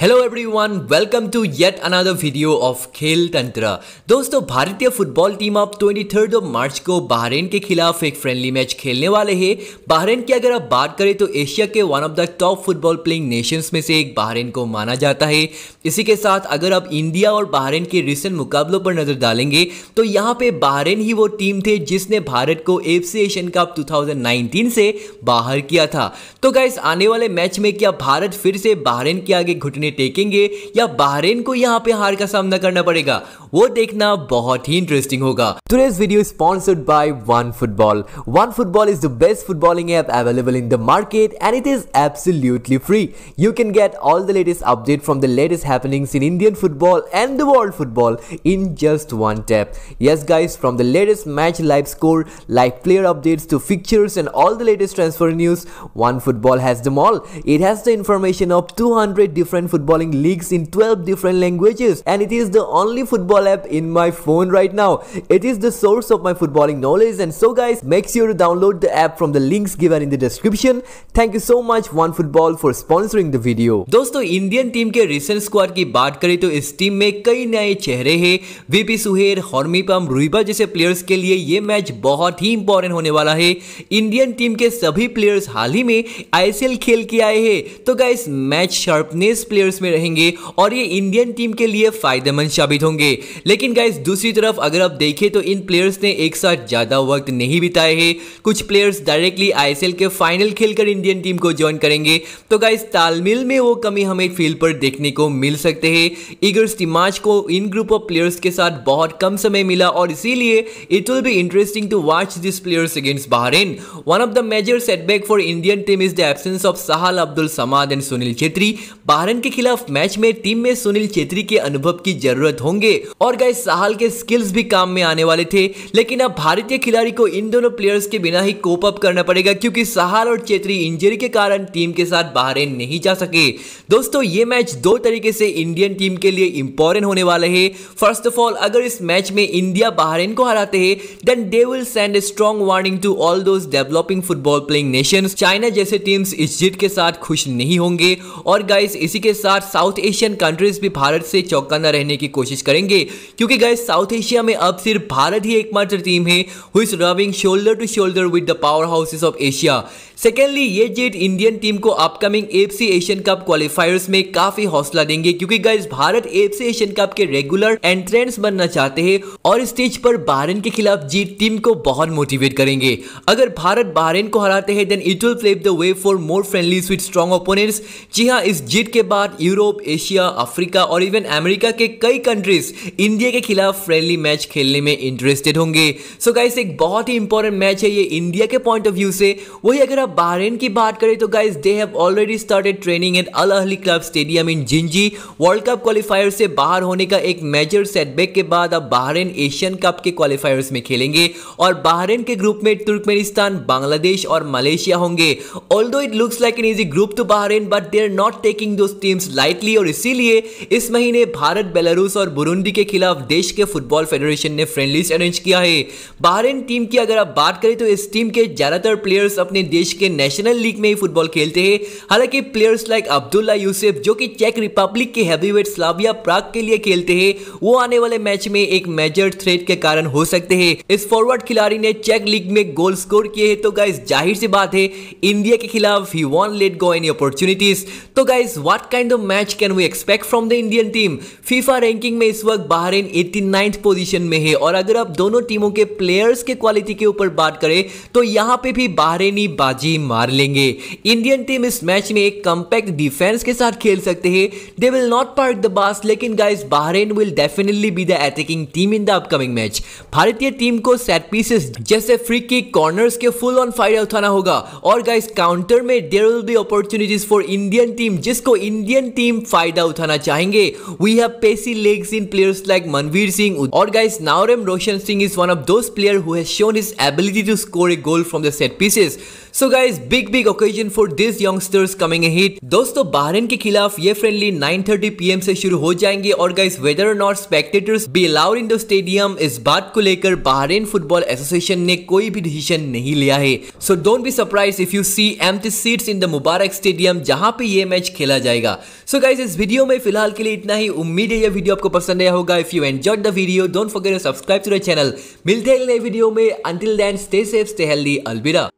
Hello everyone welcome to yet another video of Khel Tantra दोस्तों भारतीय football team अब twenty third of March को Bahrain के खिलाफ एक फ्रेंडली मैच खेलने वाले हैं बहरेन की अगर आप बात करें तो एशिया के one of the top football playing nations में से एक बहरेन को माना जाता है इसी के साथ अगर आप इंडिया और बहरेन के रिसेंट मुकाबलों पर नज़र डालेंगे तो यहाँ पे बाहरेन ही वो टीम थे जिसने भारत को एफ एशियन कप टू से बाहर किया था तो गाइस आने वाले मैच में क्या भारत फिर से बहरेन के आगे घुटने टेकेंगे या बहरेन को यहाँ पे हार का सामना करना पड़ेगा वो देखना बहुत ही इंटरेस्टिंग होगा today's video sponsored by One Football One Football is the best footballing app available in the market and it is absolutely free you can get all the latest update from the latest happenings in Indian football and the world football in just one tap yes guys from the latest match live score live player updates to fixtures and all the latest transfer news, One Football has them all. It has the information of 200 different footballing leagues in 12 different languages and it is the only football football app in my phone right now. It is the source of my footballing knowledge and so guys make sure to download the app from the links given in the description. Thank you so much, One Football, for sponsoring the video. दोस्तों Indian team के recent squad की बात करें तो इस team में कई नए चेहरे हैं वीपी सुहेर हॉर्मीपम रुईबा जैसे प्लेयर्स के लिए यह मैच बहुत ही इंपॉर्टेंट होने वाला है इंडियन टीम के सभी प्लेयर्स हाल ही में आईसीएल खेल के आए हैं तो गाइस मैच शार्पनेस प्लेयर्स में रहेंगे और ये इंडियन टीम के लिए फायदेमंद साबित होंगे लेकिन गाइज दूसरी तरफ अगर आप देखें तो इन प्लेयर्स ने एक साथ ज़्यादा वक्त नहीं बिताए हैं कुछ प्लेयर्स डायरेक्टली आईएसएल के फाइनल खेलकर इंडियन टीम को ज्वाइन करेंगे तो गाइज तालमेल में वो कमी हमें फील्ड पर देखने को मिल सकते हैं इगर्स टिमाच को इन ग्रुप ऑफ प्लेयर्स के साथ बहुत कम समय मिला और इसीलिए it will be interesting to watch this players against Bahrain one of the major setback for Indian team is the absence of Sahal Abdul Samad and Sunil Chhetri Bahrain के खिलाफ मैच में टीम में सुनील छेत्री के अनुभव की जरूरत होंगे और गाइस साहल के स्किल्स भी काम में आने वाले थे लेकिन अब भारतीय खिलाड़ी को इन दोनों प्लेयर्स के बिना ही कोप अप करना पड़ेगा क्योंकि साहल और चेत्री इंजरी के कारण टीम के साथ बाहर नहीं जा सके दोस्तों ये मैच दो तरीके से इंडियन टीम के लिए इंपॉर्टेंट होने वाले है फर्स्ट ऑफ ऑल अगर इस मैच में इंडिया बहरेन को हराते हैं then they will send a strong warning to all those developing football playing nation China जैसे टीम्स इस जीत के साथ खुश नहीं होंगे और गाइस इसी के साथ साउथ एशियन कंट्रीज भी भारत से चौकाना रहने की कोशिश करेंगे क्योंकि गए साउथ एशिया में अब सिर्फ भारत ही एकमात्र टीम है who is rubbing shoulder to shoulder with the powerhouses of Asia secondly ये जेट इंडियन टीम को upcoming F C Asian cup qualifiers में काफी हौसला देंगे क्योंकि guys Bharat F C Asian cup के रेगुलर एंट्रेंस बनना चाहते हैं और स्टेज पर बहरेन के खिलाफ जीत टीम को बहुत मोटिवेट करेंगे अगर भारत बहरेन को हराते हैं then it will flap the way for more friendly with strong opponents जी हाँ इस जीत के बाद यूरोप एशिया अफ्रीका और इवन अमेरिका के कई कंट्रीज इंडिया के खिलाफ फ्रेंडली मैच खेलने में इंटरेस्टेड होंगे सो गाइस एक बहुत ही इंपॉर्टेंट मैच है ये इंडिया के पॉइंट ऑफ व्यू से वही अगर आप बहरेन की बात करें तो guys they have already started training at Al Ahli club stadium in Zinj world cup qualifier से बाहर होने का एक मेजर सेटबैक के बाद अब बहरेन एशियन कप के क्वालिफायर्स में खेलेंगे और बहरेन के ग्रुप में तुर्कमेनिस्तान बांग्लादेश और मलेशिया होंगे all it looks like an easy group to Bahrain but they are not taking those teams lightly और इसीलिए इस महीने भारत बेलारूस और बुरुंडी के खिलाफ देश के फुटबॉल फेडरेशन ने फ्रेंडलीज अरेंज किया है बहरेन टीम की अगर आप बात करें तो इस टीम के ज़्यादातर प्लेयर्स अपने देश के नेशनल लीग में ही फुटबॉल खेलते हैं हालांकि प्लेयर्स लाइक अब्दुल्ला यूसेफ जो कि चेक रिपब्लिक के हैवीवेट स्लाविया प्राग के लिए खेलते हैं वो आने वाले मैच में एक मेजर थ्रेट के कारण हो सकते हैं इस फॉरवर्ड खिलाड़ी ने चेक लीग में गोल स्कोर किए हैं तो गाइज जाहिर सी बात है इंडिया के खिलाफ ही won't let go any opportunities तो guys what kind of match can we expect from the Indian team FIFA ranking में इस वक्त बहरीन एट्टी पोजिशन में है और अगर आप दोनों टीमों के प्लेयर्स के क्वालिटी के ऊपर बात करें तो यहाँ पे भी बहरीनी बाजी मार लेंगे इंडियन टीम इस मैच में एक कम्पैक्ट डिफेंस के साथ खेल सकते हैं they will not park the bus लेकिन guys Bahrain will definitely be the attacking team in the upcoming match भारतीय टीम को सेट पीसेस जैसे फ्री किक कॉर्नर्स के फुल ऑन फायदा उठाना होगा और गाइस काउंटर में there will be opportunities for Indian team जिसको इंडियन टीम फायदा उठाना चाहेंगे we have pacy legs in players like Manvir Singh और guys Naurem Roshan Singh is one of those player who has shown his ability to score a goal from the set pieces so guys big big occasion for this youngsters coming a hit दोस्तों Bahrain के खिलाफ ये friendly 9:30 PM से शुरू हो जाएंगे और guys whether not spectators be allowed in the stadium इस बात को लेकर बहरीन फुटबॉल एसोसिएशन ने कोई भी डिसीजन नहीं लिया है so don't be surprise if you see empty seats in the Mubarak stadium जहां पे ये मैच खेला जाएगा सो गाइज इस वीडियो में फिलहाल के लिए इतना ही उम्मीद है यह वीडियो आपको पसंद आया होगा if you enjoy the video don't forget to subscribe to the channel मिलते हैं नए वीडियो में until then stay safe stay healthy अलविदा